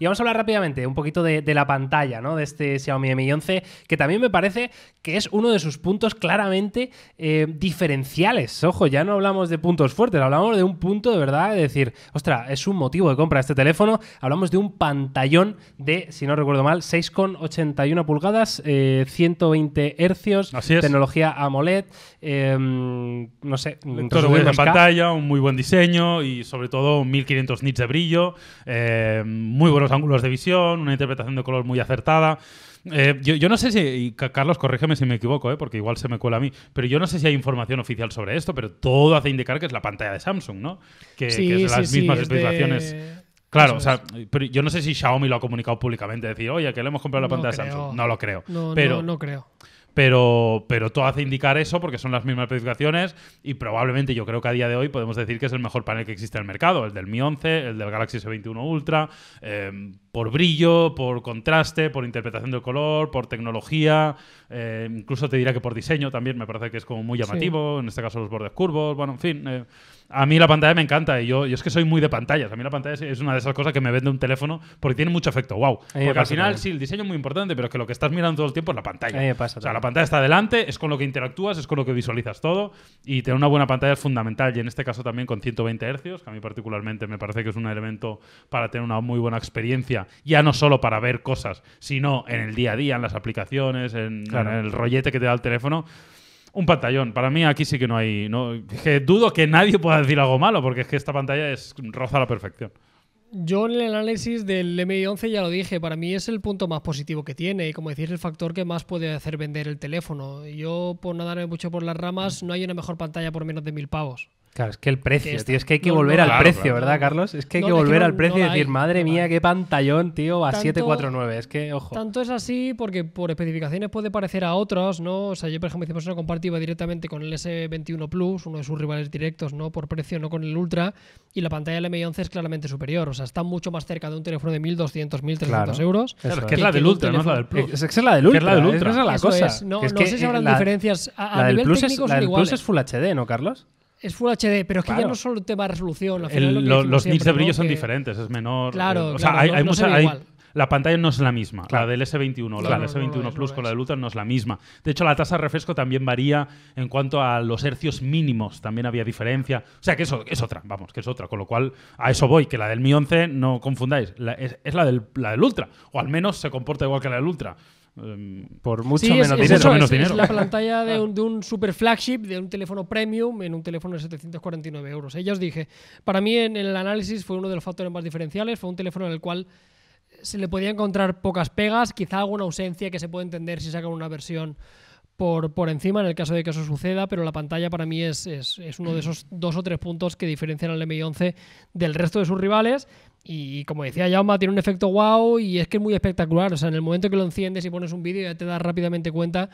Y vamos a hablar rápidamente un poquito de, la pantalla, ¿no? De este Xiaomi Mi 11, que también me parece que es uno de sus puntos claramente eh, diferenciales. Ojo, ya no hablamos de puntos fuertes, hablamos de un punto de verdad, es decir, ostra, es un motivo de compra este teléfono. Hablamos de un pantallón de, si no recuerdo mal, 6,81 pulgadas, 120 eh, hercios, tecnología AMOLED, eh, no sé, pantalla, un muy buen diseño y sobre todo 1500 nits de brillo. Eh, muy buenos ángulos de visión, una interpretación de color muy acertada. Eh, yo, no sé si, Carlos, corrígeme si me equivoco, eh, porque igual se me cuela a mí, pero yo no sé si hay información oficial sobre esto, pero todo hace indicar que es la pantalla de Samsung, ¿no? Que, las mismas sí, especificaciones. Claro, o sea, pero yo no sé si Xiaomi lo ha comunicado públicamente, decir, oye, que le hemos comprado la pantalla de Samsung. No lo creo. No, pero, no, no creo pero, pero todo hace indicar eso porque son las mismas especificaciones y probablemente yo creo que a día de hoy podemos decir que es el mejor panel que existe en el mercado, el del Mi 11, el del Galaxy S21 Ultra, em, por brillo, por contraste, por interpretación del color, por tecnología, em, incluso te diría que por diseño también me parece que es como muy llamativo, en este caso los bordes curvos, bueno, en fin. Eh, a mí la pantalla me encanta y yo, yo, es que soy muy de pantallas. A mí la pantalla es una de esas cosas que me vende un teléfono porque tiene mucho efecto. ¡Wow! Porque al final sí, el diseño es muy importante, pero es que lo que estás mirando todo el tiempo es la pantalla. O sea, la pantalla está adelante, es con lo que interactúas, es con lo que visualizas todo y tener una buena pantalla es fundamental y en este caso también con 120 Hz, que a mí particularmente me parece que es un elemento para tener una muy buena experiencia, ya no solo para ver cosas, sino en el día a día, en las aplicaciones, en, el rollete que te da el teléfono. Un pantallón. Para mí aquí sí que no hay... No, dudo que nadie pueda decir algo malo, porque es que esta pantalla es, roza a la perfección. Yo en el análisis del MI11 ya lo dije, para mí es el punto más positivo que tiene y como decís el factor que más puede hacer vender el teléfono. Yo por no mucho por las ramas, no hay una mejor pantalla por menos de mil pavos. Claro, es que el precio, tío, es que hay que volver al precio, ¿verdad, Carlos? Es que hay que volver al precio y decir, madre mía, qué pantallón, tío, a 749. Es que, ojo. Tanto es así porque por especificaciones puede parecer a otros, ¿no? O sea, yo, por ejemplo, hicimos una comparativa directamente con el S21 Plus, uno de sus rivales directos, ¿no? Por precio, no con el Ultra, y la pantalla del M11 es claramente superior. O sea, está mucho más cerca de un teléfono de 1.200, 1.300 euros. es que, es la del Ultra, no es la del Plus. Es, es la del Ultra, es la del ¿eh? Ultra. Esa es la cosa. No, sé si habrán diferencias. A, nivel técnico es La del Plus es Full HD, ¿no, Carlos? es Full HD, pero es que ya no solo tema de resolución. los de brillo son diferentes, es menor. Claro, eh, o sea, hay, la pantalla no es la misma. La del S21, la del S21 Plus con la del Ultra no es la misma. De hecho, la tasa de refresco también varía en cuanto a los hercios mínimos, también había diferencia. O sea, que eso es otra, vamos, que es otra. Con lo cual, a eso voy, que la del Mi 11, no confundáis, es, la, la del Ultra, o al menos se comporta igual que la del Ultra. Em, por mucho menos, dinero. la pantalla de un, super flagship, de un teléfono premium, en un teléfono de 749 euros. Ella os dije, para mí en el análisis fue uno de los factores más diferenciales, fue un teléfono en el cual se le podía encontrar pocas pegas, quizá alguna ausencia que se puede entender si sacan una versión por, por encima en el caso de que eso suceda, pero la pantalla para mí es, es, uno de esos dos o tres puntos que diferencian al m 11 del resto de sus rivales y como decía Yauma, tiene un efecto wow y es que es muy espectacular. O sea, en el momento que lo enciendes y pones un vídeo ya te das rápidamente cuenta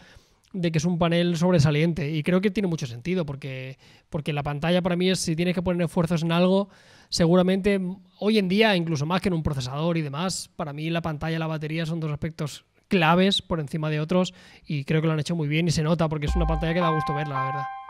de que es un panel sobresaliente. Y creo que tiene mucho sentido porque, porque la pantalla para mí es, si tienes que poner esfuerzos en algo, seguramente hoy en día, incluso más que en un procesador y demás, para mí la pantalla y la batería son dos aspectos claves por encima de otros y creo que lo han hecho muy bien y se nota porque es una pantalla que da gusto verla, la verdad.